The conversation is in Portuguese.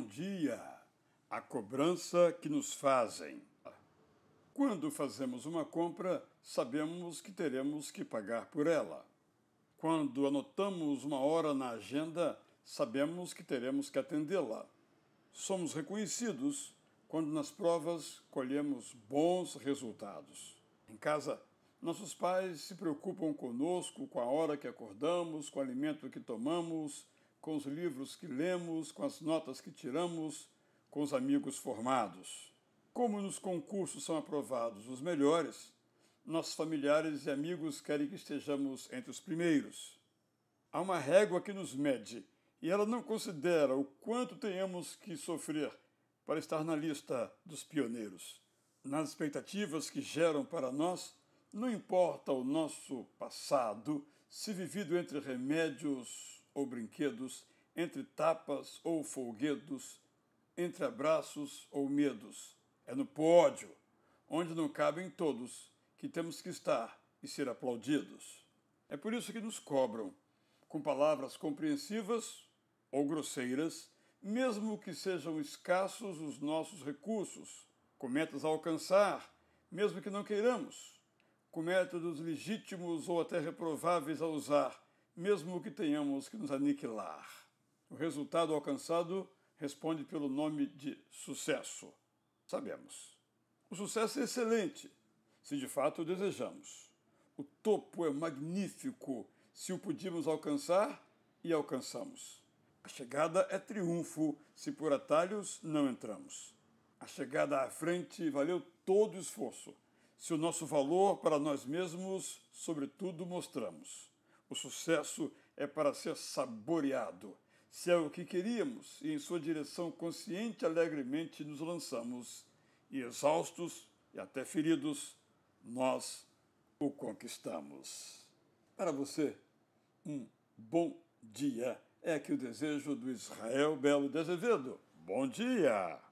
Bom dia! A cobrança que nos fazem. Quando fazemos uma compra, sabemos que teremos que pagar por ela. Quando anotamos uma hora na agenda, sabemos que teremos que atendê-la. Somos reconhecidos quando nas provas colhemos bons resultados. Em casa, nossos pais se preocupam conosco com a hora que acordamos, com o alimento que tomamos com os livros que lemos, com as notas que tiramos, com os amigos formados. Como nos concursos são aprovados os melhores, nossos familiares e amigos querem que estejamos entre os primeiros. Há uma régua que nos mede e ela não considera o quanto tenhamos que sofrer para estar na lista dos pioneiros. Nas expectativas que geram para nós, não importa o nosso passado, se vivido entre remédios ou brinquedos, entre tapas ou folguedos, entre abraços ou medos. É no pódio, onde não cabem todos, que temos que estar e ser aplaudidos. É por isso que nos cobram, com palavras compreensivas ou grosseiras, mesmo que sejam escassos os nossos recursos, com metas a alcançar, mesmo que não queiramos, com métodos legítimos ou até reprováveis a usar, mesmo que tenhamos que nos aniquilar. O resultado alcançado responde pelo nome de sucesso. Sabemos. O sucesso é excelente, se de fato o desejamos. O topo é magnífico, se o podíamos alcançar e alcançamos. A chegada é triunfo, se por atalhos não entramos. A chegada à frente valeu todo o esforço, se o nosso valor para nós mesmos, sobretudo, mostramos. O sucesso é para ser saboreado. Se é o que queríamos e em sua direção consciente alegremente nos lançamos, e exaustos e até feridos, nós o conquistamos. Para você, um bom dia. É que o desejo do Israel Belo de Azevedo. Bom dia!